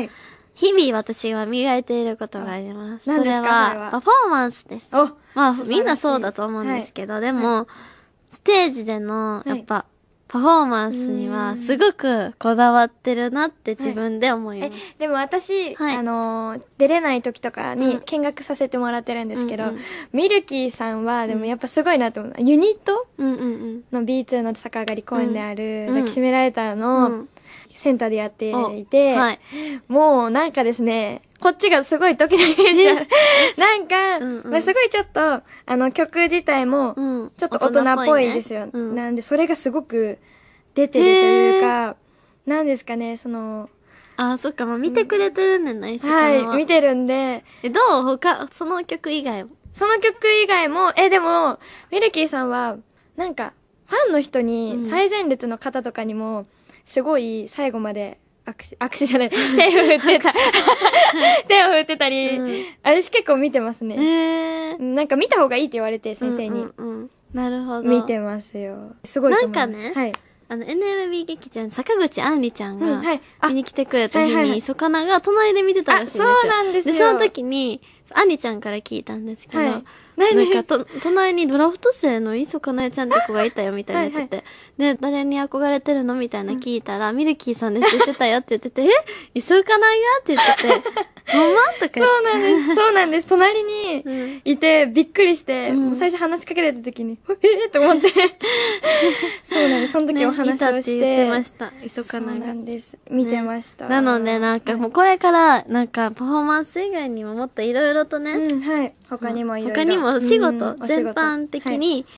はい日々私は磨いていることがあります。それは、パフォーマンスです。おまあ、みんなそうだと思うんですけど、はい、でも、はい、ステージでの、やっぱ、はいパフォーマンスにはすごくこだわってるなって自分で思います。はい、でも私、はい、あの出れない時とかに見学させてもらってるんですけど、うんうん、ミルキーさんはでもやっぱすごいなと思う。ユニットの B2 の坂上がり公園である、抱きしめられたの、うんうん、センターでやっていて、はい、もうなんかですね、こっちがすごいドキドキして、なんか、うんうん、まあ、すごいちょっと、あの曲自体も、ちょっと大人っぽいですよ。ねうん、なんで、それがすごく出てるというか、なんですかね、その、あ、そっか、まあ、見てくれてるんだよね、うん、はい、見てるんで。え、どう他、その曲以外も。その曲以外も、え、でも、ミルキーさんは、なんか、ファンの人に、最前列の方とかにも、すごい最後まで握手、握手じゃない、手を振ってた。手を振ってたり、うん、私結構見てますね。えー、なんか見た方がいいって言われて、先生に。うんうんうん、なるほど。見てますよ。すごいなんかね。はい。あの、NMB 劇場坂口あんりちゃんが、見に来てくれた日に、そかなが隣で見てたらしいんですよ。そうなんですよ。で、その時に、あんりちゃんから聞いたんですけど、はいなんかと、隣にドラフト生の磯かなえちゃんって子がいたよみたいな言ってはい、で、誰に憧れてるのみたいな聞いたら、うん、ミルキーさんで知ってたよって言ってて、え磯かなえやって言ってて、ほんまとか。そうなんです。そうなんです。隣にいて、びっくりして、うん、もう最初話しかけられた時に、えー、って思って、その時お話をして,、ね、てました急かなす。見てました、ね、なのでなんかもうこれからなんかパフォーマンス以外にももっといろいろとね、うん、はい他にもいろいろ他にも仕事全般的に